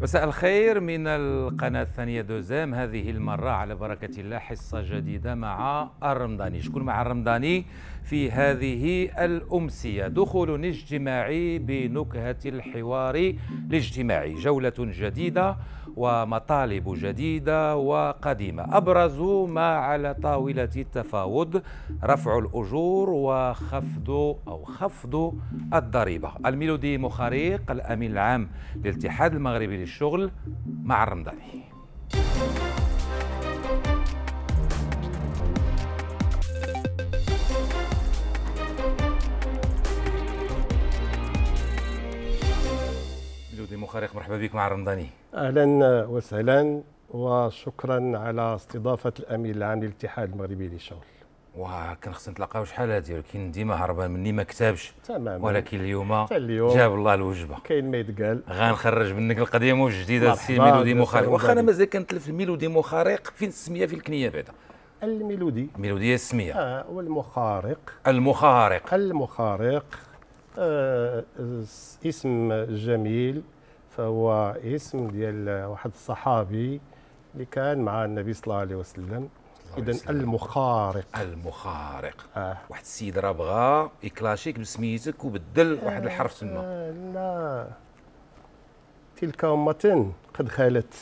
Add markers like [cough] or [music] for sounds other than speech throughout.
مساء الخير من القناة الثانية دوزام هذه المرة على بركة الله حصة جديدة مع الرمضاني شكون مع الرمضاني في هذه الأمسية دخول اجتماعي بنكهة الحوار الاجتماعي جولة جديدة ومطالب جديدة وقديمة أبرز ما على طاولة التفاوض رفع الأجور وخفض أو خفض الضريبة الميلودي مخاريق الأمين العام للاتحاد المغربي المغربي للشغل مع الرمداني جودي مخارق مرحبا بك مع الرمضاني اهلا وسهلا وشكرا على استضافه الامين العام للاتحاد المغربي للشغل كان خصنا نتلاقاو شحال هادي ولكن ديما هربان مني ما كتبش تماما ولكن اليوم جاب الله الوجبه كاين ما يتقال غنخرج منك القديم والجديده السي ميلودي مخارق واخا انا مازال كنتلف الميلودي مخارق فين السميه في الكنيه بعدا الميلودي الميلوديه السميه اه والمخارق المخارق المخارق آه اسم جميل فهو اسم ديال واحد الصحابي اللي كان مع النبي صلى الله عليه وسلم اذا المخارق المخارق آه. واحد السيد راه بغى يكلاشيك بسميتك وبدل آه واحد الحرف تما آه لا تلك أمة قد خالت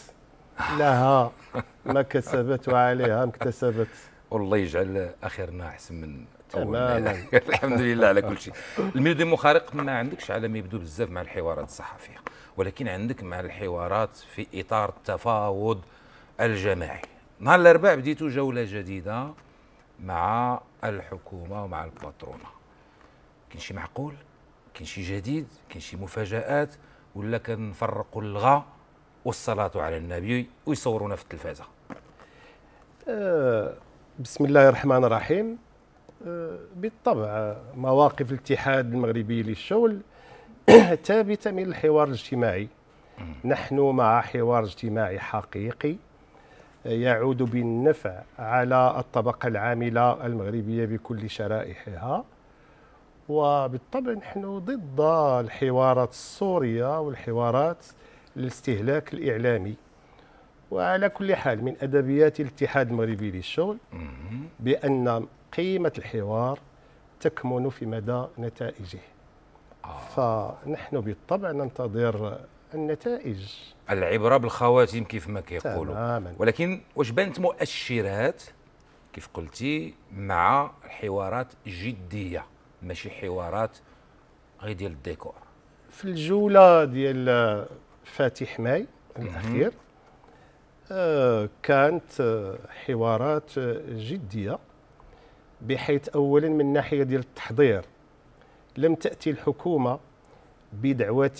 [laughs] لها ما كسبت وعليها ما اكتسبت والله يجعل اخرنا احسن من تماما [laughs] الحمد لله على كل شيء الميلودي المخارق ما عندكش على ما يبدو بزاف مع الحوارات الصحفيه ولكن عندك مع الحوارات في اطار التفاوض الجماعي نهار الاربعاء بديتو جوله جديده مع الحكومه ومع الباترونه كاين شي معقول كاين شي جديد كاين شي مفاجات ولا كنفرقوا اللغه والصلاه على النبي ويصورونا في التلفازه أه بسم الله الرحمن الرحيم أه بالطبع مواقف الاتحاد المغربي للشغل [clears throat] ثابته من الحوار الاجتماعي نحن مع حوار اجتماعي حقيقي يعود بالنفع على الطبقة العاملة المغربية بكل شرائحها وبالطبع نحن ضد الحوارات السورية والحوارات الاستهلاك الإعلامي وعلى كل حال من أدبيات الاتحاد المغربي للشغل بأن قيمة الحوار تكمن في مدى نتائجه آه. فنحن بالطبع ننتظر النتائج العبرة بالخواتيم كيف ما كيقولوا ولكن واش بانت مؤشرات كيف قلتي مع حوارات جدية ماشي حوارات غير ديال الديكور في الجولة ديال فاتح ماي الأخير آه، كانت آه، حوارات آه، جدية بحيث أولا من ناحية ديال التحضير لم تأتي الحكومة بدعوة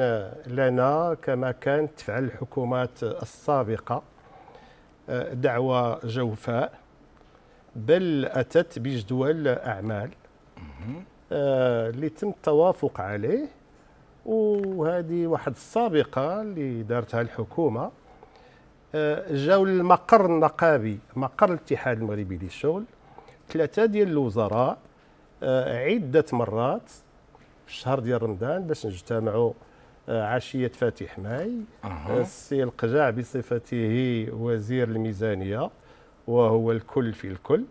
آه، لنا كما كانت تفعل الحكومات السابقة آه، دعوة جوفاء بل أتت بجدول أعمال آه، اللي تم التوافق عليه وهذه واحد السابقة اللي دارتها الحكومة جاو المقر النقابي مقر الاتحاد المغربي للشغل ثلاثة ديال الوزراء عدة مرات في الشهر ديال رمضان باش نجتمعوا آه، عشيه فاتح ماي أه. السي القجاع بصفته وزير الميزانيه وهو الكل في الكل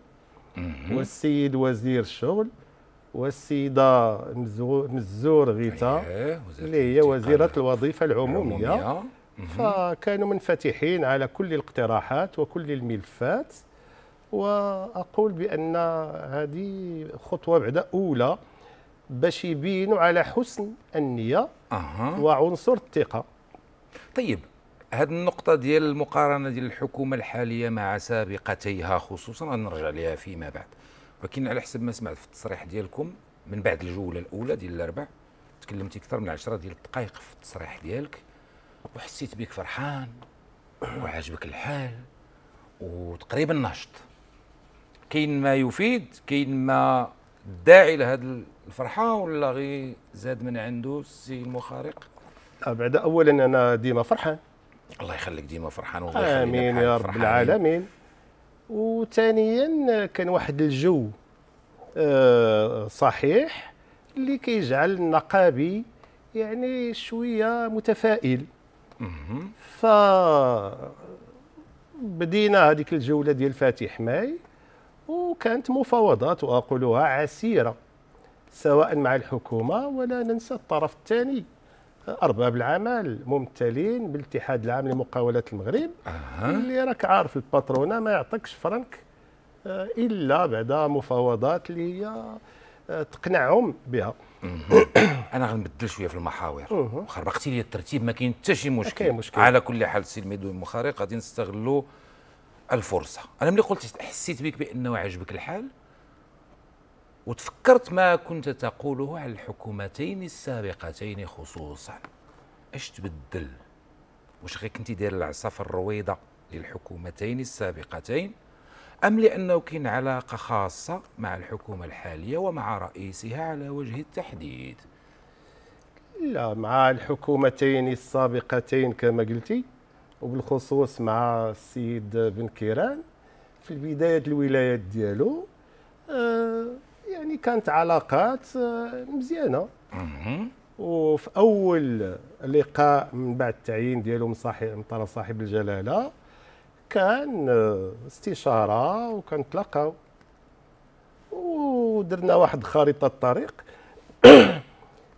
أه. والسيد وزير الشغل والسيده مزور غيتا أيه، اللي هي وزيره الوظيفه العموميه, العمومية. فكانوا منفتحين على كل الاقتراحات وكل الملفات واقول بان هذه خطوه بعد اولى باش يبينوا على حسن النيه أه. وعنصر الثقه طيب هذه النقطة ديال المقارنة ديال الحكومة الحالية مع سابقتيها خصوصا غنرجع لها فيما بعد ولكن على حسب ما سمعت في التصريح ديالكم من بعد الجولة الأولى ديال الأربع تكلمتي أكثر من 10 ديال الدقائق في التصريح ديالك وحسيت بك فرحان وعاجبك الحال وتقريبا ناشط كاين ما يفيد كاين ما داعي لهذا الفرحه ولا غي زاد من عنده السي المخارق آه، بعد اولا انا ديما فرحان الله يخليك ديما فرحان والله امين يا رب العالمين وثانيا كان واحد الجو آه، صحيح اللي كيجعل النقابي يعني شويه متفائل ف بدينا هذيك الجوله ديال فاتح ماي وكانت مفاوضات واقولها عسيره سواء مع الحكومه ولا ننسى الطرف الثاني ارباب العمل ممتلين بالاتحاد العام لمقاولات المغرب أه. اللي راك عارف الباترونه ما يعطيكش فرنك آه، الا بعد مفاوضات اللي هي آه، تقنعهم بها انا غنبدل شويه في المحاور خربقتي لي الترتيب ما كاين حتى شي مشكل. مشكل على كل حال سي الميدو المخارق غادي نستغلوا الفرصه انا ملي قلت حسيت بك بانه عجبك الحال وتفكرت ما كنت تقوله على الحكومتين السابقتين خصوصا اش تبدل واش غير كنتي داير العصا في الرويضه للحكومتين السابقتين ام لانه كاين علاقه خاصه مع الحكومه الحاليه ومع رئيسها على وجه التحديد لا مع الحكومتين السابقتين كما قلتي وبالخصوص مع السيد بن كيران في بدايه الولايات ديالو آه، يعني كانت علاقات آه، مزيانه وفي اول لقاء من بعد التعيين ديالو من صاحب من طرف صاحب الجلاله كان آه، استشاره وكنتلاقاو ودرنا واحد خريطه الطريق [coughs]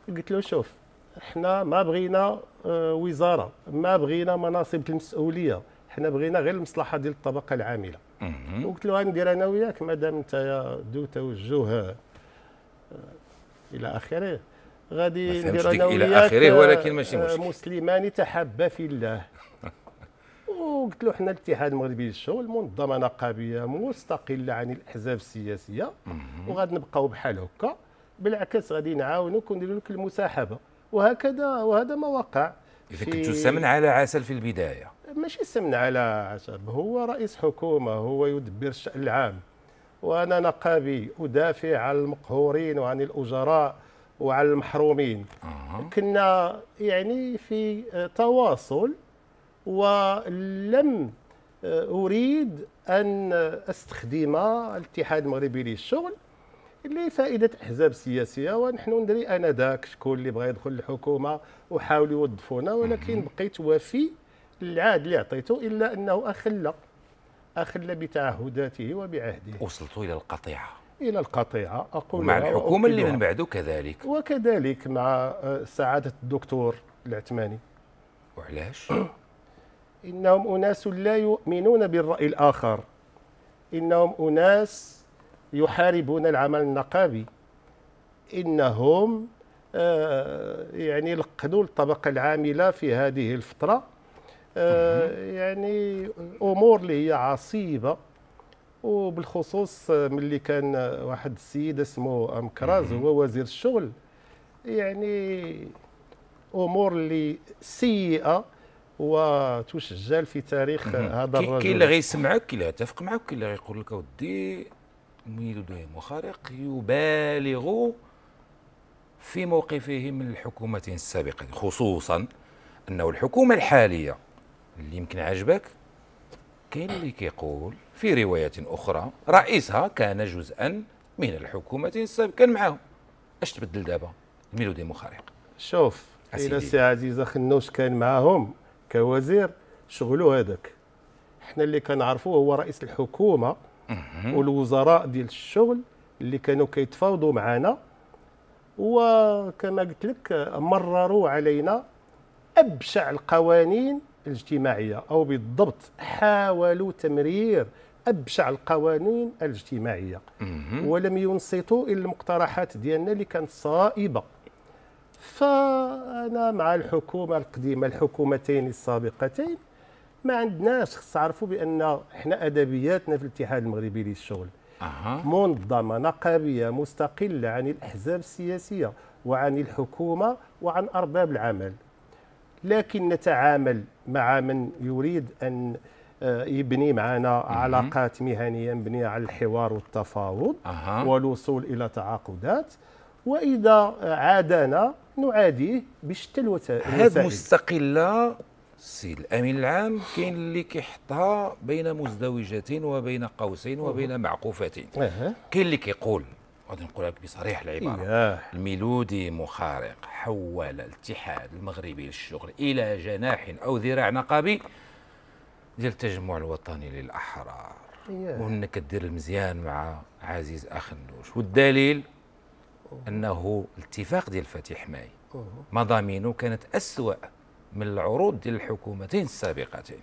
قلت له شوف احنا ما بغينا آه، وزاره ما بغينا مناصب المسؤوليه احنا بغينا غير المصلحه ديال الطبقه العامله وقلت له غندير انا وياك مادام انت ذو توجه آه، الى اخره غادي ندير انا الى اخره آه، ولكن ماشي آه، مشكل مسلمان تحابا في الله [laughs] وقلت له حنا الاتحاد المغربي للشغل منظمه نقابيه مستقله عن الاحزاب السياسيه وغادي نبقاو بحال هكا بالعكس غادي نعاونوك ونديروا لك المساحبه وهكذا وهذا ما وقع اذا كنت سمن على عسل في البدايه ماشي سمن على عشب هو رئيس حكومة هو يدبر الشأن العام وأنا نقابي أدافع عن المقهورين وعن الأجراء وعن المحرومين آه. كنا يعني في تواصل ولم أريد أن أستخدم الاتحاد المغربي للشغل لفائدة أحزاب سياسية ونحن ندري أنذاك شكون اللي بغى يدخل الحكومة وحاولوا يوظفونا ولكن بقيت وفي العاد اللي عطيته الا انه اخل اخل بتعهداته وبعهده وصلت الى القطيعه الى القطيعه اقول مع الحكومه اللي من بعده كذلك وكذلك مع آه، سعاده الدكتور العثماني وعلاش [clears throat] انهم اناس لا يؤمنون بالراي الاخر انهم اناس يحاربون العمل النقابي انهم آه، يعني لقدوا الطبقه العامله في هذه الفتره آه، يعني امور اللي هي عصيبه وبالخصوص ملي كان واحد السيد اسمه امكراز هو وزير الشغل يعني امور اللي سيئه وتسجل في تاريخ هذا الرجل كاين اللي غيسمعك كاين اللي غيتفق معك كاين اللي غيقول لك اودي الميل وخارق يبالغ في موقفه من الحكومه السابقه خصوصا انه الحكومه الحاليه اللي يمكن عجبك كاين اللي كيقول في رواية أخرى رئيسها كان جزءا من الحكومة السابقة كان معاهم اش تبدل دابا الميلودي مخارق شوف الى سي عزيز خنوش كان معاهم كوزير شغلو هذاك حنا اللي كنعرفوه هو رئيس الحكومه والوزراء ديال الشغل اللي كانوا كيتفاوضوا معنا وكما قلت لك مرروا علينا ابشع القوانين الاجتماعية أو بالضبط حاولوا تمرير أبشع القوانين الاجتماعية ولم ينصتوا إلى المقترحات ديالنا اللي كانت صائبة فأنا مع الحكومة القديمة الحكومتين السابقتين ما عندناش خص تعرفوا بأن احنا أدبياتنا في الاتحاد المغربي للشغل أه. منظمة نقابية مستقلة عن الأحزاب السياسية وعن الحكومة وعن أرباب العمل لكن نتعامل مع من يريد أن آه، يبني معنا علاقات مهنية مبنية على الحوار والتفاوض أه. والوصول إلى تعاقدات وإذا آه، عادانا نعاديه بشتى الوسائل هذه مستقلة السيد الامين العام كاين اللي كيحطها بين مزدوجتين وبين قوسين وبين معقوفتين كاين اللي كيقول غادي نقول لك بصريح العباره إيه. الميلودي مخارق حول الاتحاد المغربي للشغل الى جناح او ذراع نقابي ديال التجمع الوطني للاحرار إيه. وانك دير المزيان مع عزيز اخنوش والدليل انه الاتفاق ديال فتح ماي مضامينه كانت اسوا من العروض ديال الحكومتين السابقتين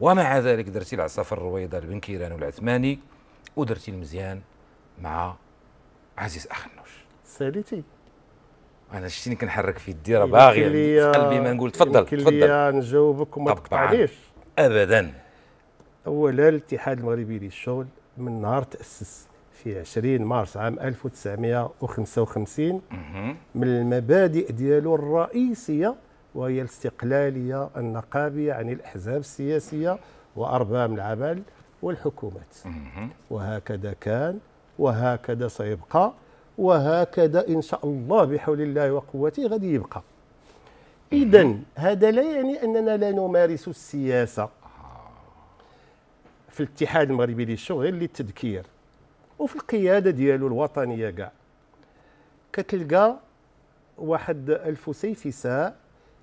ومع ذلك درتي العصافر الرويضه لبن كيران والعثماني ودرتي المزيان مع عزيز اخنوش ساليتي انا شتيني كنحرك في يدي راه باغي يعني في قلبي ما نقول تفضل تفضل نجاوبك وما تقطعنيش ابدا اولا الاتحاد المغربي للشغل من نهار تاسس في 20 مارس عام 1955 من المبادئ ديالو الرئيسيه وهي الاستقلاليه النقابيه عن الاحزاب السياسيه وارباب العمل والحكومات وهكذا كان وهكذا سيبقى وهكذا إن شاء الله بحول الله وقوته غادي يبقى إذا هذا لا يعني أننا لا نمارس السياسة في الاتحاد المغربي للشغل للتذكير وفي القيادة ديالو الوطنية كاع كتلقى واحد الفسيفساء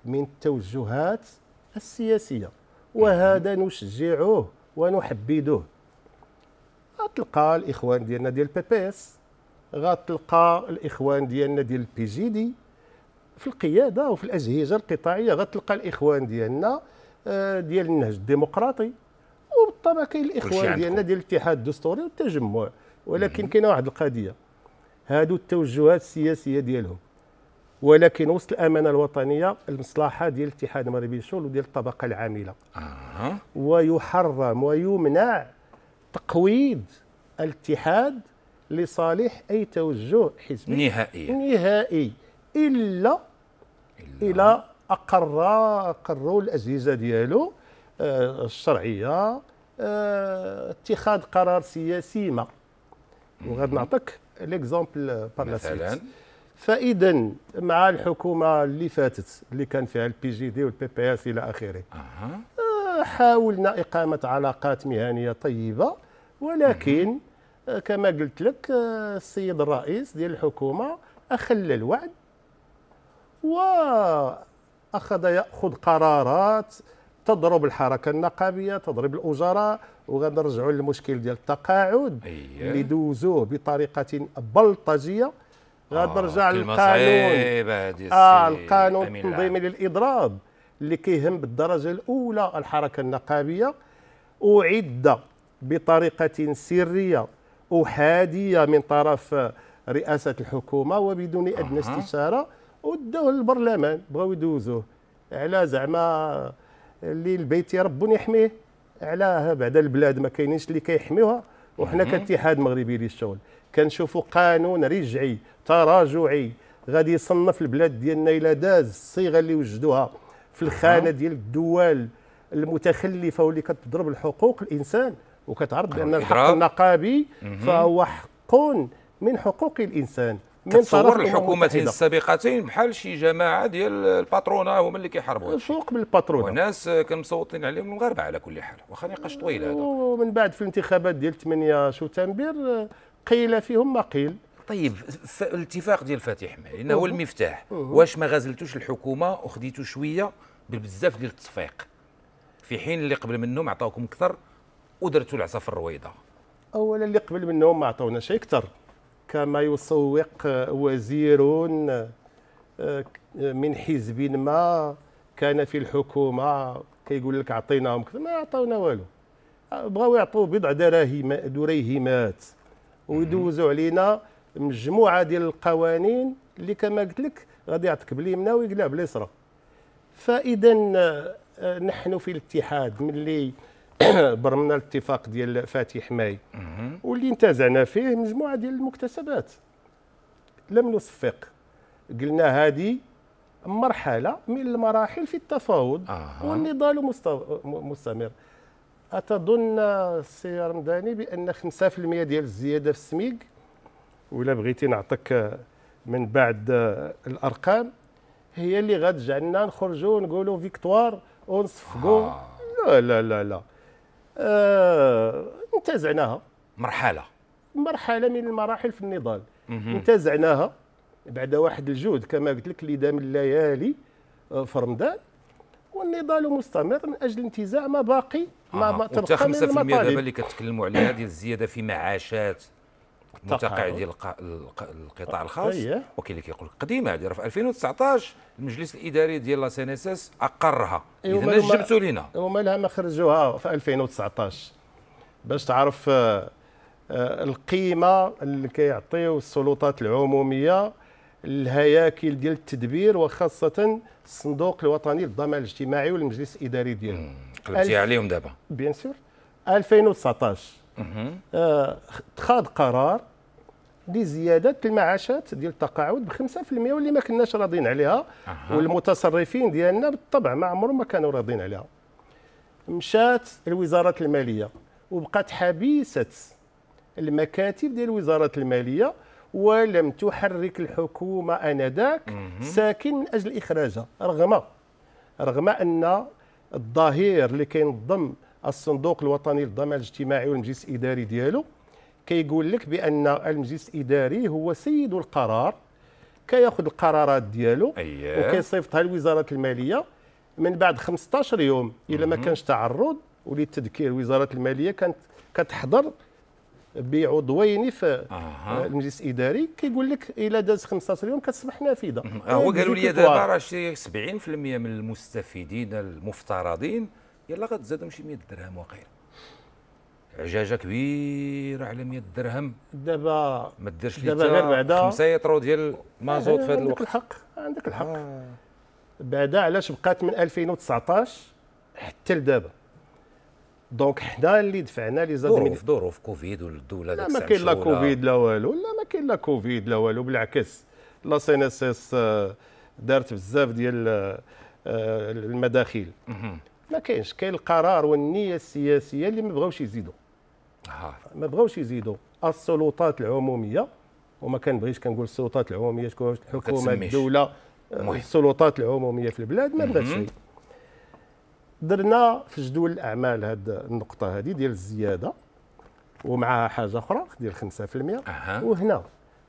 من التوجهات السياسية وهذا نشجعه ونحبذه غتلقى الاخوان ديالنا ديال بي بي اس غتلقى الاخوان ديالنا ديال البي جي دي في القياده وفي الاجهزه القطاعيه غتلقى الاخوان ديالنا آه، ديال النهج الديمقراطي وبالطبع كاين الاخوان ديالنا ديال الاتحاد الدستوري والتجمع ولكن كاينه واحد القضيه هادو التوجهات السياسيه ديالهم ولكن وسط الامانه الوطنيه المصلحه ديال الاتحاد المغربي للشغل وديال الطبقه العامله آه. ويحرم ويمنع تقويض الاتحاد لصالح أي توجه حزبي نهائي نهائي إلا إلا, إلا أقر أقروا الأجهزة ديالو آه الشرعية آه اتخاذ قرار سياسي ما وغادي نعطيك ليكزومبل بار مثلا فاذا مع الحكومه اللي فاتت اللي كان فيها البي جي دي والبي بي اس الى اخره حاولنا إقامة علاقات مهنية طيبة ولكن آه، كما قلت لك آه، السيد الرئيس ديال الحكومة أخل الوعد وأخذ يأخذ قرارات تضرب الحركه النقابيه تضرب وغادي وغنرجعوا للمشكل ديال التقاعد أيه. اللي دوزوه بطريقه بلطجيه آه، غنرجع نرجع للقانون اه القانون التنظيمي للاضراب اللي كيهم بالدرجه الاولى الحركه النقابيه اعد بطريقه سريه احاديه من طرف رئاسه الحكومه وبدون ادنى استشاره وداوه للبرلمان بغاو يدوزوه على زعما اللي البيت يا رب يحميه علاه بعد البلاد ما كاينينش اللي كيحميوها وحنا كاتحاد مغربي للشغل كنشوفوا قانون رجعي تراجعي غادي يصنف البلاد ديالنا الى داز الصيغه اللي وجدوها في الخانه ديال الدول المتخلفه واللي كتضرب الحقوق الانسان وكتعرض بان الحق النقابي فهو حق من حقوق الانسان من تصور الحكومتين السابقتين بحال شي جماعه ديال الباترونا هما اللي كيحاربوا فوق من الباترونا وناس مصوتين عليهم المغاربه على كل حال واخا نقاش طويل هذا ومن بعد في الانتخابات ديال 8 شتنبر قيل فيهم ما قيل طيب الاتفاق ديال الفاتح حمال انه هو المفتاح واش ما غازلتوش الحكومه وخديتو شويه بزاف ديال التصفيق في حين اللي قبل منهم عطاوكم اكثر ودرتوا العصا في الرويضه اولا اللي قبل منهم ما عطاونا شيء اكثر كما يسوق وزير آه، من حزب ما كان في الحكومه كيقول لك عطيناهم كذا ما عطاونا والو آه، بغاو يعطوا بضع دراهم دريهمات ويدوزوا علينا مجموعه ديال القوانين اللي كما قلت لك غادي يعطيك باليمنى ويقلع باليسرى فاذا آه، نحن في الاتحاد ملي [coughs] برمنا الاتفاق ديال فاتح ماي واللي انتزعنا فيه مجموعه ديال المكتسبات لم نصفق قلنا هذه مرحله من المراحل في التفاوض آه. والنضال مستمر اتظن آه، سي رمضاني بان 5% ديال الزياده في السميك ولا بغيتي نعطيك من بعد الارقام هي اللي غتجعلنا نخرجوا نقولوا فيكتوار ونصفقوا آه. لا لا لا لا آه انتزعناها مرحله مرحله من المراحل في النضال انتزعناها بعد واحد الجهد كما قلت لك اللي دام الليالي آه، في رمضان والنضال مستمر من اجل انتزاع ما باقي ما, آه. ما تبقى من المطالب 5% دابا اللي كتكلموا عليها ديال الزياده في معاشات المتقاعد ديال القطاع أه، الخاص وكاين اللي كيقول لك قديمه هذه راه في 2019 المجلس الاداري ديال لا سي ان اس اس اقرها إيه، اذا نجمتوا لينا هما إيه، لها ما خرجوها في 2019 باش تعرف آه، آه، القيمه اللي كيعطيو السلطات العموميه الهياكل ديال التدبير وخاصه الصندوق الوطني للضمان الاجتماعي والمجلس الاداري ديالو قلبتي عليهم دابا بيان سور 2019 آه، اتخاذ قرار لزياده المعاشات ديال التقاعد ب 5% واللي ما كناش راضيين عليها أه. والمتصرفين ديالنا بالطبع ما عمرهم ما كانوا راضيين عليها مشات الوزاره الماليه وبقات حبيسه المكاتب ديال وزاره الماليه ولم تحرك الحكومه انذاك ساكن من اجل اخراجها رغم رغم ان الظهير اللي كينظم الصندوق الوطني للضمان الاجتماعي والمجلس الاداري ديالو كيقول لك بان المجلس الاداري هو سيد القرار كياخذ القرارات ديالو أيه. وكيصيفطها لوزاره الماليه من بعد 15 يوم الا ما كانش تعرض وللتذكير وزاره الماليه كانت كتحضر بعضوين في آه. المجلس الاداري كيقول لك الا داز 15 يوم كتصبح نافذه أه، هو إيه، قالوا لي دابا راه 70% من المستفيدين المفترضين يلا غتزادهم شي 100 درهم واقيلا عجاجه كبيره على 100 درهم دابا ما ديرش لي دابا غير بعدا خمسه يترو ديال المازوت آه، في هذا الوقت عندك الحق عندك الحق آه. بعدا علاش بقات من 2019 حتى لدابا دونك حنا اللي دفعنا لي زاد ظروف ظروف كوفيد والدوله لا ما كاين لا كوفيد لا والو لا ما كاين لا كوفيد لا والو بالعكس لا سي اس اس آه، دارت بزاف ديال آه، المداخيل ما كاينش كاين القرار والنيه السياسيه اللي ما بغاوش يزيدوا آه. ما بغاوش يزيدوا السلطات العموميه وما كنبغيش كنقول السلطات العموميه شكون الحكومه الدوله مهم. السلطات العموميه في البلاد ما بغاتش درنا في جدول الاعمال هذه النقطه هذه ديال الزياده ومعها حاجه اخرى ديال 5% أه. وهنا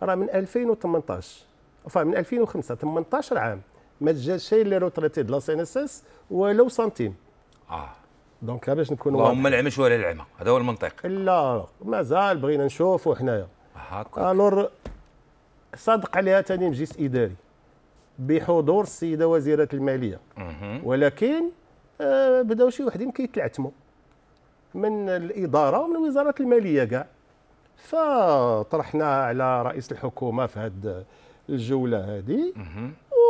راه من 2018 فا من 2005 18 عام ما جاش شيء لي روتريتي دو لا سي ان اس اس ولو سنتيم اه دونك باش نكونوا اللهم العمش ولا العمى هذا هو المنطق لا مازال بغينا نشوفوا حنايا الور صادق عليها ثاني مجلس اداري بحضور السيده وزيره الماليه مه. ولكن آه بداو شي وحدين كيتلعتموا من الاداره ومن وزاره الماليه كاع فطرحناها على رئيس الحكومه في هذه الجوله هذه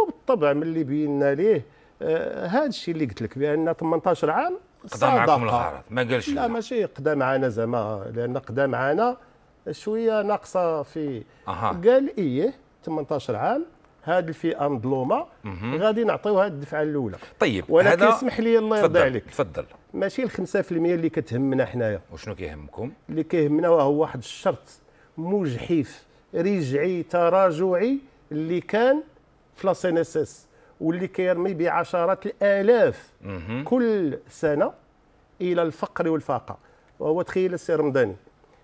وبالطبع ملي بينا ليه آه، هذا الشيء اللي قلت لك بان 18 عام قدا معكم الغرض ما قالش لا ماشي قدا معنا زعما لان قدا معنا شويه ناقصه في أه. قال ايه 18 عام هذه الفئه مظلومه غادي نعطيوها الدفعه الاولى طيب ولكن اسمح لي الله يرضى عليك تفضل ماشي ال 5% اللي كتهمنا حنايا وشنو كيهمكم اللي كيهمنا وهو واحد الشرط مجحف رجعي تراجعي اللي كان في لا سي اس واللي كيرمي بعشرات الالاف كل سنه الى الفقر والفاقه وهو تخيل السي رمضاني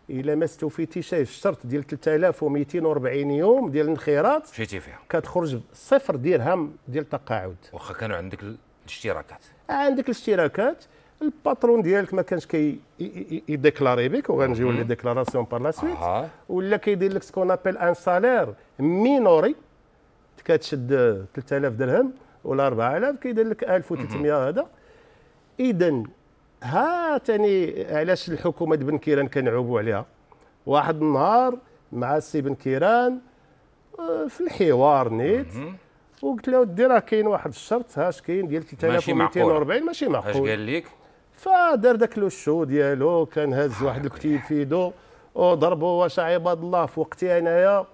الا ما استوفيتيش الشرط ديال 3240 يوم ديال الانخراط مشيتي فيها كتخرج صفر درهم ديال التقاعد واخا كانوا عندك الاشتراكات عندك الاشتراكات الباترون ديالك ما كانش كي يديكلاري بك وغنجيو لي ديكلاراسيون بار لا سويت ولا كيدير لك سكون ابل ان سالير مينوري كتشد 3000 درهم ولا 4000 كيدير لك 1300 هذا اذا ها ثاني علاش الحكومه بن كيران كنعوبوا عليها واحد النهار مع السي بن كيران آه، في الحوار نيت وقلت له ودي راه كاين واحد الشرط هاش كاين ديال 3240 ماشي معقول اش قال لك فدار داك لو شو ديالو كان هاز واحد الكتيب في يدو وضربوا واش عباد الله في وقتي انايا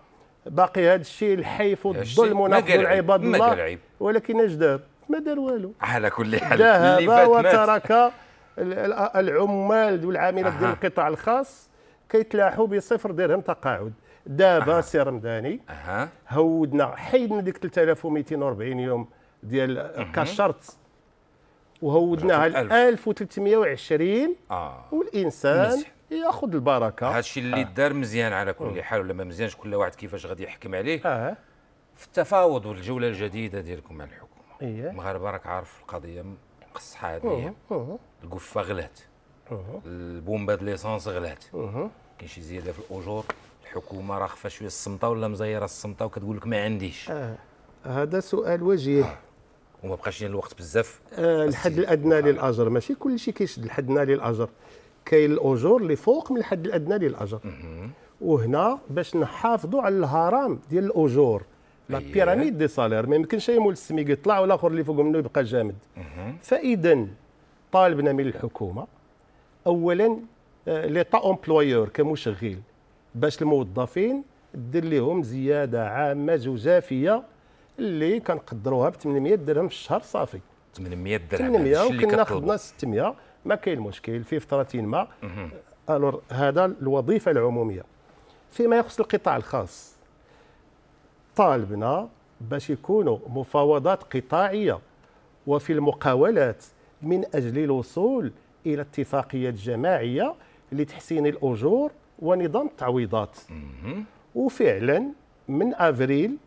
باقي هذا الشيء الحيف والظلم ونقض العباد الله ولكن اش دار؟ ما دار والو على كل حال ذهب وترك العمال والعاملات ديال القطاع الخاص كيتلاحوا بصفر درهم تقاعد دابا سي رمداني هودنا حيدنا ديك 3240 يوم ديال كشرط وهودناها ل 1320 آه. والانسان مسح. ياخذ البركه هذا الشيء اللي آه. دار مزيان على كل حال ولا ما مزيانش كل واحد كيفاش غادي يحكم عليه آه. في التفاوض والجوله الجديده ديالكم مع الحكومه إيه. المغاربه راك عارف القضيه مقصحه هذه القفه غلات البومبه ليسانس غلات كاين شي زياده في الاجور الحكومه راخفه شويه الصمته ولا مزيره الصمته وكتقول لك ما عنديش آه. هذا سؤال وجيه آه. وما بقاش الوقت بزاف آه الحد الادنى آه. للاجر ماشي كل شيء كيشد الحد الادنى للاجر كاين الاجور اللي فوق من الحد الادنى للاجر وهنا باش نحافظوا على الهرم ديال الاجور لا بيراميد دي سالير ما يمكنش اي السميك يطلع والاخر اللي فوق منه يبقى جامد فاذا طالبنا من الحكومه اولا آه، ليتا امبلويور كمشغل باش الموظفين دير لهم زياده عامه جزافيه اللي كنقدروها ب 800 درهم في الشهر صافي 800 درهم 800 وكنا خدنا 600 ما كاين مشكل في فتره ما الور هذا الوظيفه العموميه فيما يخص القطاع الخاص طالبنا باش يكونوا مفاوضات قطاعيه وفي المقاولات من اجل الوصول الى اتفاقيات جماعيه لتحسين الاجور ونظام التعويضات وفعلا من افريل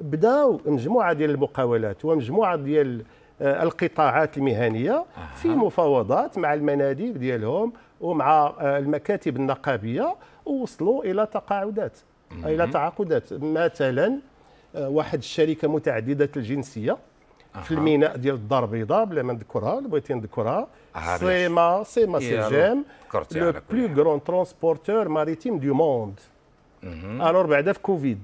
بداو مجموعه ديال المقاولات ومجموعه ديال آه، القطاعات المهنيه في مفاوضات مع المناديب ديالهم ومع آه، المكاتب النقابيه ووصلوا الى تقاعدات الى تعاقدات مثلا آه، واحد الشركه متعدده الجنسيه في الميناء ديال الدار البيضاء بلا ما نذكرها بغيتي نذكرها سيما سيما سيجام لو بلو كرون ترونسبورتور ماريتيم دو موند الور بعدا في كوفيد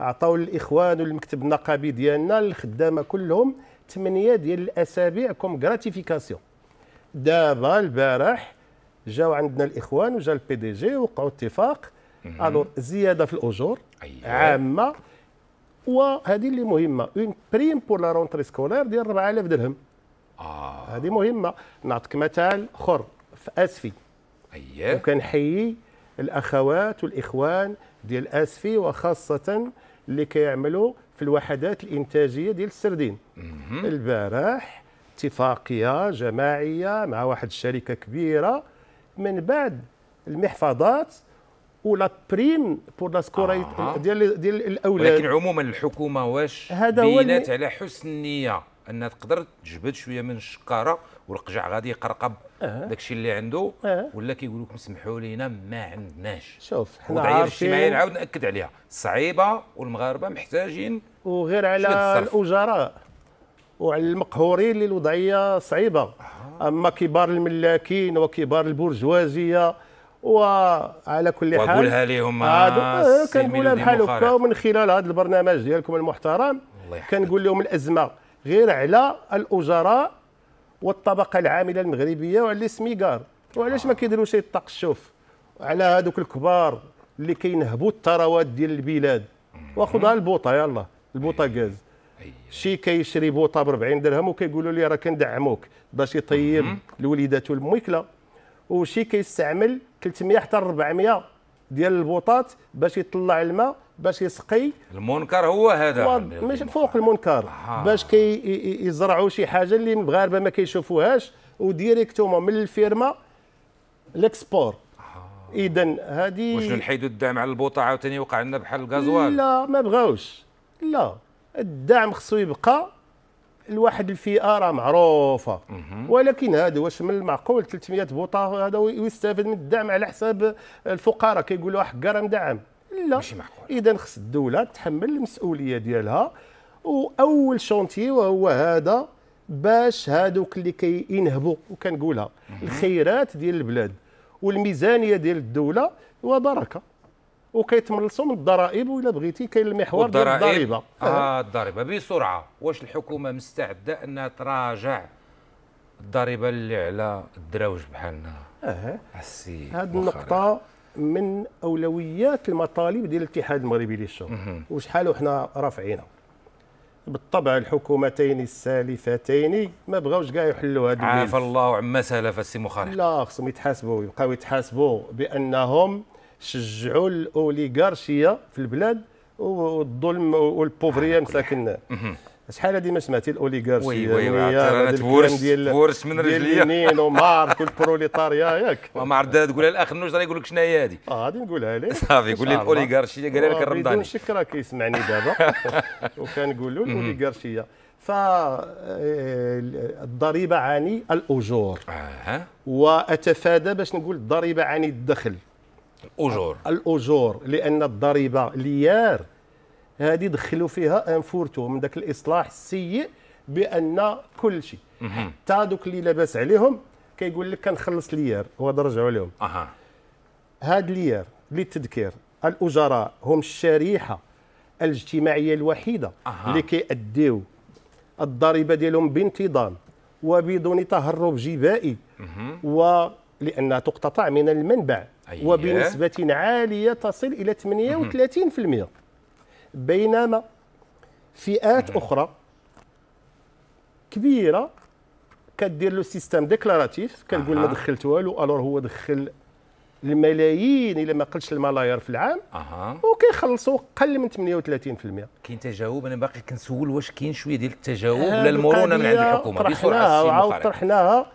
عطاو الاخوان والمكتب النقابي ديالنا الخدامه كلهم ثمانيه ديال الاسابيع كوم غراتيفيكاسيون دابا البارح جاو عندنا الاخوان وجا البي دي جي وقعوا اتفاق الوغ زياده في الاجور أيوة. عامه وهذه اللي مهمه اون بريم بور لا رونتري سكولير ديال 4000 درهم آه. هذه مهمه نعطيك مثال اخر في اسفي اييه وكنحيي الاخوات والاخوان ديال اسفي وخاصه اللي كيعملوا في الوحدات الانتاجيه ديال السردين البارح اتفاقيه جماعيه مع واحد الشركه كبيره من بعد المحفظات ولا بريم بور لا آه. ديال ديال الاولاد ولكن عموما الحكومه واش بينات على حسن النيه انها تقدر تجبد شويه من الشكاره والقجع غادي يقرقب أه. داكشي اللي عنده أه. ولا كيقول لكم سمحوا لينا ما عندناش شوف حنا الوضعيه الاجتماعيه نعاود ناكد عليها صعيبه والمغاربه محتاجين وغير على الاجراء وعلى المقهورين اللي الوضعيه صعيبه آه. اما كبار الملاكين وكبار البرجوازيه وعلى كل حال وقولها لهم آه، آه، آه، كنقولها بحال هكا ومن خلال هذا البرنامج ديالكم المحترم كنقول لهم الازمه غير على الأجراء والطبقة العاملة المغربية وعلى السميكار وعلاش ما كيديروش يطق الشوف على هذوك الكبار اللي كينهبوا الثروات ديال البلاد وخذها البوطه يلا البوطه غاز أيوة. أيوة. شي كيشري بوطه ب 40 درهم وكيقولوا لي راه كندعموك باش يطيب أمم. لوليداتو الميكله وشي كيستعمل 300 حتى 400 ديال البوطات باش يطلع الماء باش يسقي المنكر هو هذا مش فوق المنكر آه. باش كي يزرعوا شي حاجه اللي المغاربه ما كيشوفوهاش وديريكت هما من الفيرما ليكسبور آه. اذا هذه واش نحيدوا الدعم على البوطه عاوتاني يوقع لنا بحال الغازوال لا ما بغاوش لا الدعم خصو يبقى لواحد الفئه راه معروفه ولكن هذا واش من المعقول 300 بوطه هذا ويستافد من الدعم على حساب الفقراء كيقولوا واحد راه مدعم لا اذا خص الدوله تحمل المسؤوليه ديالها واول شونتي وهو هذا باش هادوك اللي كينهبوا وكنقولها الخيرات ديال البلاد والميزانيه ديال الدوله وبركه وكيتملصوا من الضرائب ولا بغيتي كاين المحور ديال الضريبه اه الضريبه بسرعه واش الحكومه مستعده انها تراجع الضريبه اللي على الدراوج بحالنا اه هذه النقطه من اولويات المطالب ديال الاتحاد المغربي للشغل وشحال وحنا رافعينها بالطبع الحكومتين السالفتين ما بغاوش كاع يحلوا هذا عاف الله عما سلف السي مخالف لا خصهم يتحاسبوا يبقاو يتحاسبوا بانهم شجعوا الاوليغارشيه في البلاد والظلم والبوفريه مساكن شحال هذه ما سمعتي الاوليغارشيه يعني وي وي وي تورس تورس من رجليا لينين ومارك والبروليتاريا ياك [laughs] ما عرفت تقولها الاخ النوج راه يقول لك شنو هي هذه اه غادي نقولها لك [laughs] صافي قول لي الاوليغارشيه قالها لك آه، الرمضاني بدون شك راه كيسمعني دابا الاوليغارشي [laughs] الاوليغارشيه آه، الضريبه عن الاجور واتفادى باش نقول الضريبه عن الدخل الاجور الاجور لان الضريبه ليار هذه دخلوا فيها ان فورتو من ذاك الاصلاح السيء بان كل شيء حتى دوك اللي لاباس عليهم كيقول لك كنخلص ليار وهذا رجعوا لهم اها هاد ليار للتذكير الاجراء هم الشريحه الاجتماعيه الوحيده أه. اللي كيأديو الضريبه ديالهم بانتظام وبدون تهرب جبائي ولانها تقتطع من المنبع أيه. وبنسبه عاليه تصل الى 38% أه. بينما فئات اخرى كبيره كدير لو سيستيم ديكلاراتيف كتقول آه. ما دخلت والو الور هو دخل الملايين الى ما قلتش الملايير في العام اها وكيخلصوا قل من 38% كاين تجاوب انا باقي كنسول واش كاين شويه ديال التجاوب ولا المرونه من عند الحكومه بسرعه وعاود طرحناها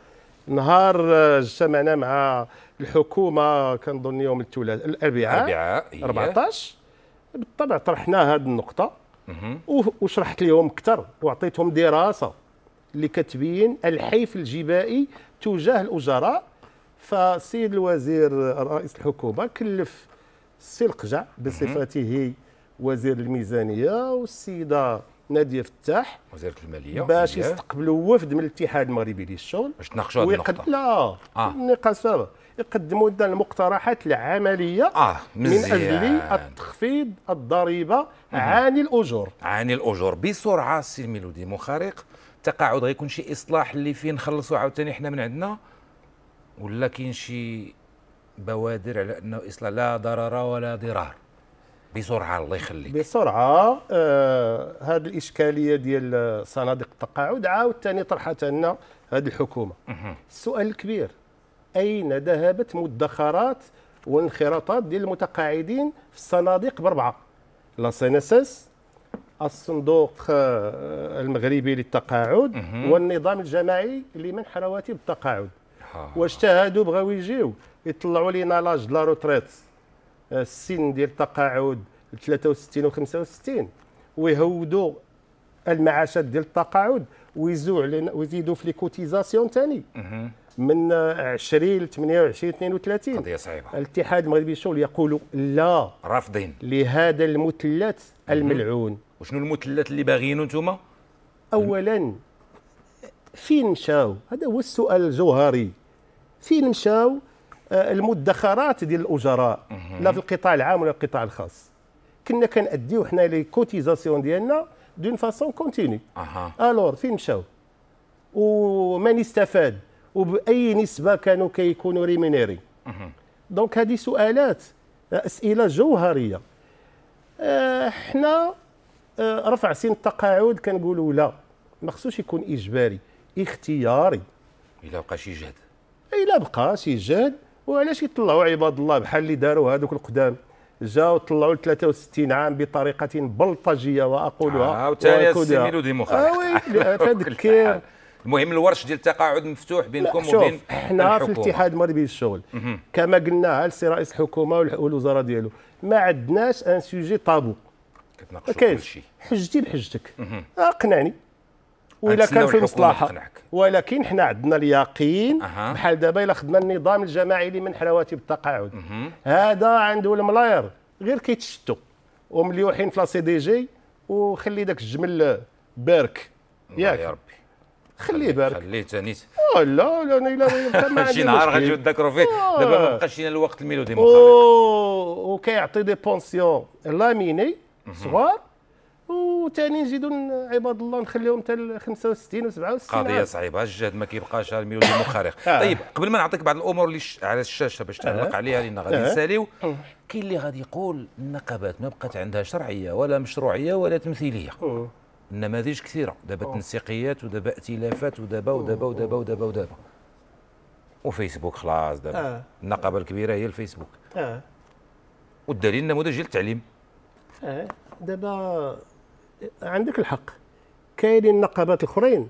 نهار اجتمعنا مع الحكومه كنظن يوم الثلاثاء الاربعاء 14 بالطبع طرحنا هذه النقطه وشرحت لهم اكثر وعطيتهم دراسه اللي كتبين الحيف الجبائي تجاه الاجراء فالسيد الوزير رئيس الحكومه كلف السي القجع بصفته وزير الميزانيه والسيده نادي يفتح وزاره الماليه باش يستقبلوا وفد من الاتحاد المغربي للشغل باش تناقشوا هذه النقطه لا آه. هذا يقدموا لنا المقترحات العمليه آه. من اجل التخفيض الضريبه عن الاجور عن الاجور بسرعه سي ميلودي مخارق تقاعد غيكون شي اصلاح اللي فيه نخلصوا عاوتاني حنا من عندنا ولا كاين شي بوادر على انه اصلاح لا ضرر ولا ضرار بسرعه الله يخليك بسرعه آه هذه الاشكاليه ديال صناديق التقاعد عاوتاني طرحت لنا هذه الحكومه السؤال الكبير اين ذهبت مدخرات والانخراطات ديال المتقاعدين في الصناديق باربعه لا سينسس الصندوق آه، المغربي للتقاعد والنظام الجماعي لمنح رواتب التقاعد آه. واجتهدوا بغاو يجيو يطلعوا لينا لاج لا روتريت السن ديال التقاعد 63 و 65 ويهودوا المعاشات ديال التقاعد ويزيدوا علينا ويزيدوا في لي كوتيزاسيون ثاني من 20 ل 28 32 قضيه صعيبه الاتحاد المغربي للشغل يقول لا رافضين لهذا المثلث الملعون وشنو المثلث اللي باغيينه انتم؟ اولا فين مشاو هذا هو السؤال الجوهري فين مشاو آه، المدخرات ديال الاجراء لا في القطاع العام ولا القطاع الخاص كنا كناديو حنا لي كوتيزاسيون ديالنا دون فاسون كونتيني اها الور فين مشاو ومن استفاد وباي نسبه كانوا كيكونوا ريمينيري دونك هذه سؤالات اسئله جوهريه آه، حنا آه، رفع سن التقاعد كنقولوا لا ما خصوش يكون اجباري اختياري الا بقى شي جهد الا بقى شي جهد وعلاش يطلعوا عباد الله بحال اللي داروا هذوك القدام جاوا طلعوا ل 63 عام بطريقه بلطجيه واقولها آه وثاني استعملوا ديمقراطيه تذكير المهم الورش ديال التقاعد مفتوح بينكم وبين حنا في الاتحاد المغربي للشغل كما قلنا لسي رئيس الحكومه والوزاره ديالو ما عندناش ان سوجي طابو كتناقشوا كل شيء حجتي بحجتك اقنعني والا كان في مصلحه ولكن حنا عندنا اليقين أه. بحال دابا الا خدنا النظام الجماعي اللي من حرواتب التقاعد هذا عنده الملاير غير كيتشتوا ومليوحين في لا سي دي جي وخلي داك الجمل بارك ياك يا ربي خليه بارك خليه تانيت لا لا انا الا ما شي نهار غادي نتذكروا فيه دابا ما بقاش لنا الوقت الميلودي مخالف وكيعطي دي بونسيون لاميني صغار وثاني نزيدوا عباد الله نخليهم حتى 65 و 67 قضيه صعيبه الجهد ما كيبقاش الميلودي مخرق [laughs] آه. طيب قبل ما نعطيك بعض الامور اللي ش... على الشاشه باش آه. تعلق عليها لان غادي آه. نساليو كاين اللي غادي يقول النقابات ما بقات عندها شرعيه ولا مشروعيه ولا تمثيليه النماذج كثيره دابا تنسيقيات ودابا ائتلافات ودابا ودابا ودابا ودابا ودابا وفيسبوك خلاص دابا النقابه الكبيره هي الفيسبوك آه. والدليل النموذج ديال التعليم آه. دابا عندك الحق كاينين النقابات الاخرين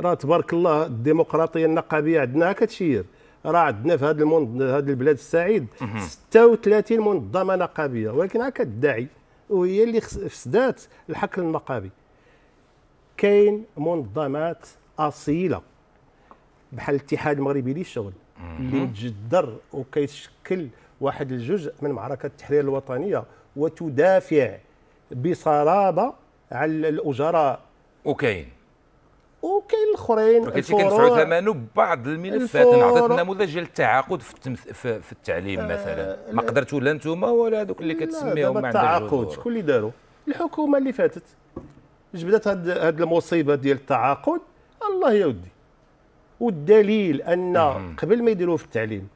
راه تبارك الله الديمقراطيه النقابيه عندنا كتشير راه عندنا في هذا المنض... هذا البلاد السعيد 36 منظمه نقابيه ولكن هكا كتدعي وهي اللي فسدات الحقل النقابي كاين منظمات اصيله بحال الاتحاد المغربي للشغل اللي متجدر وكيتشكل واحد الجزء من معركه التحرير الوطنيه وتدافع بصلابه على الاجراء وكاين وكاين الاخرين كنتي كندفعوا ثمنه ببعض الملفات نعطيك النموذج ديال التعاقد في, التمث... في, في التعليم آه مثلا ما قدرتوا لا نتوما ولا هذوك اللي كتسميهم ما التعاقد شكون اللي داروا الحكومه اللي فاتت جبدت هاد, هاد المصيبه ديال التعاقد الله يا ودي والدليل ان قبل ما يديروه في التعليم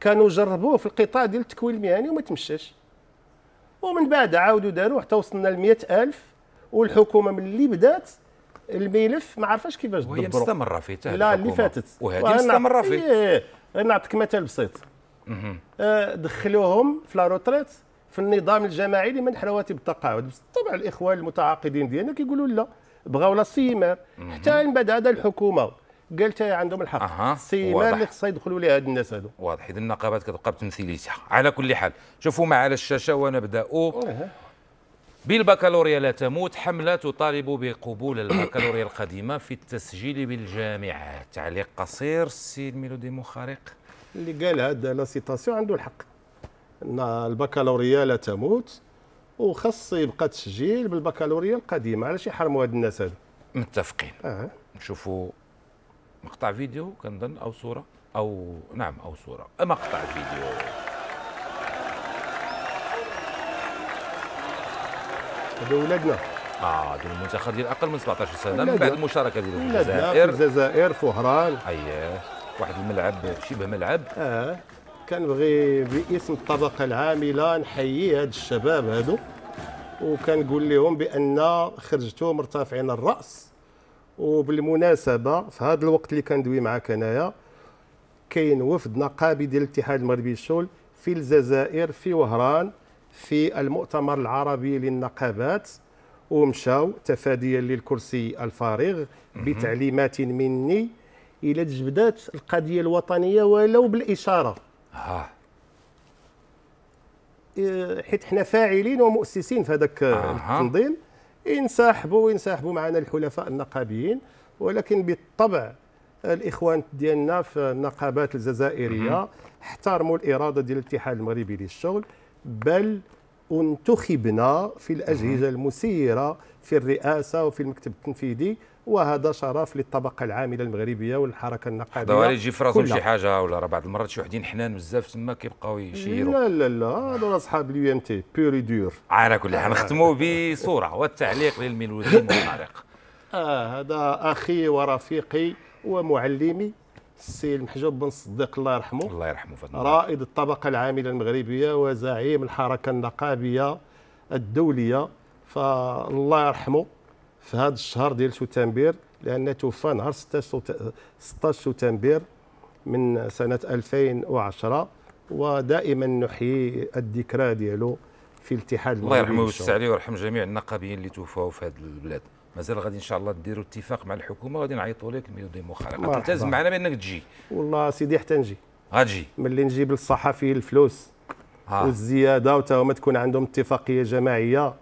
كانوا جربوه في القطاع ديال التكوين المهني وما تمشاش ومن بعد عاودوا داروا حتى وصلنا ل 100000 والحكومه من اللي بدات الملف ما عرفاش كيفاش دبروا وهي مستمره فيه لا اللي فاتت وهذه مستمره فيه إيه نعطيك مثال بسيط آه، دخلوهم في لا روتريت في النظام الجماعي لمنح رواتب التقاعد طبعا الاخوان المتعاقدين ديالنا كيقولوا لا بغاو لا سيمار حتى من بعد هذا الحكومه قالت عندهم الحق أه. السيمه اللي خصها يدخلوا لها هاد الناس هادو واضح اذا النقابات كتبقى بتمثيليتها على كل حال شوفوا مع على الشاشه ونبداو أه. بالبكالوريا لا تموت حملة تطالب بقبول البكالوريا القديمة في التسجيل بالجامعات تعليق قصير السيد ميلودي مخارق اللي قال هذا لا سيتاسيون عنده الحق ان البكالوريا لا تموت وخص يبقى تسجيل بالبكالوريا القديمة علاش يحرموا هاد الناس هادو متفقين آه. نشوفوا مقطع فيديو كنظن او صوره او نعم او صوره مقطع فيديو هذو ولادنا اه دول المنتخب ديال اقل من 17 سنه من بعد المشاركه ديالو في الجزائر الجزائر فهران اييه واحد الملعب شبه ملعب اه كنبغي باسم الطبقه العامله نحيي هاد الشباب هادو وكنقول لهم بان خرجتوا مرتفعين الراس وبالمناسبه في هذا الوقت اللي كندوي معك انايا كاين وفد نقابي ديال الاتحاد المغربي للشغل في الجزائر في وهران في المؤتمر العربي للنقابات ومشاو تفاديا للكرسي الفارغ بتعليمات مني الى تجبدات القضيه الوطنيه ولو بالاشاره ها آه. إيه، حيت حنا فاعلين ومؤسسين في هذاك آه. التنظيم ينسحبوا وينسحبوا معنا الحلفاء النقابيين ولكن بالطبع الاخوان ديالنا في النقابات الجزائريه احترموا الاراده ديال الاتحاد المغربي للشغل بل انتخبنا في الأجهزة المسيرة في الرئاسة وفي المكتب التنفيذي وهذا شرف للطبقه العامله المغربيه والحركه النقابيه دواري يجي في راسهم شي حاجه ولا بعض المرات شي وحدين حنان بزاف تما كيبقاو يشيروا لا لا لا هذو اصحاب اليو ام تي بيوري دور على كل حال آه. نختموا بصوره والتعليق للملودي المحرق اه هذا اخي ورفيقي ومعلمي السي محجوب بن صديق الله يرحمه الله يرحمه فضل رائد الطبقه العامله المغربيه وزعيم الحركه النقابيه الدوليه فالله يرحمه في هذا الشهر ديال سبتمبر لان توفى نهار 16 سبتمبر من سنه 2010 ودائما نحيي الذكرى ديالو في الاتحاد الله يرحمه ويوسع عليه ويرحم جميع النقابيين اللي توفوا في هذه البلاد مازال غادي ان شاء الله ديروا اتفاق مع الحكومه غادي نعيطوا لك الميدو دي مخالفه تلتزم معنا بانك تجي والله سيدي حتى نجي غاتجي ملي نجيب للصحفي الفلوس آه. والزياده وتا هما تكون عندهم اتفاقيه جماعيه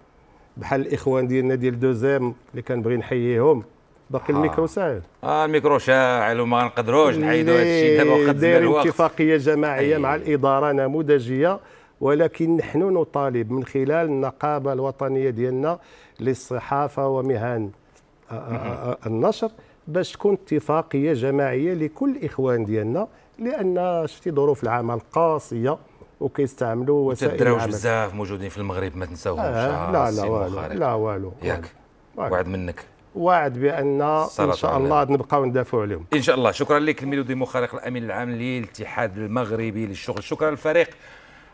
بحال الاخوان ديالنا ديال دوزيم اللي كنبغي نحييهم باقي آه. الميكرو ساعد اه الميكرو شاعل وما نقدروش نحيدوا هذا الشيء دابا وقت الوقت اتفاقيه جماعيه أيه. مع الاداره نموذجيه ولكن نحن نطالب من خلال النقابه الوطنيه ديالنا للصحافه ومهن النشر باش تكون اتفاقيه جماعيه لكل الاخوان ديالنا لان شفتي ظروف العمل قاسيه وكيستعملوا وسائل تدراوش بزاف موجودين في المغرب ما تنساوهمش آه لا لا والو لا والو ياك وعد منك وعد بان ان شاء الله نبقاو ندافعوا عليهم ان شاء الله شكرا لك الميلودي مخارق الامين العام للاتحاد المغربي للشغل شكرا للفريق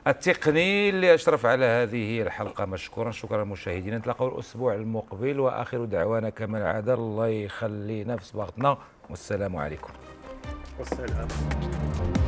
التقني اللي أشرف على هذه الحلقة مشكورا شكرا مشاهدينا نتلاقاو الأسبوع المقبل وآخر دعوانا كما العادة الله يخلي نفس صباغتنا والسلام عليكم والسلام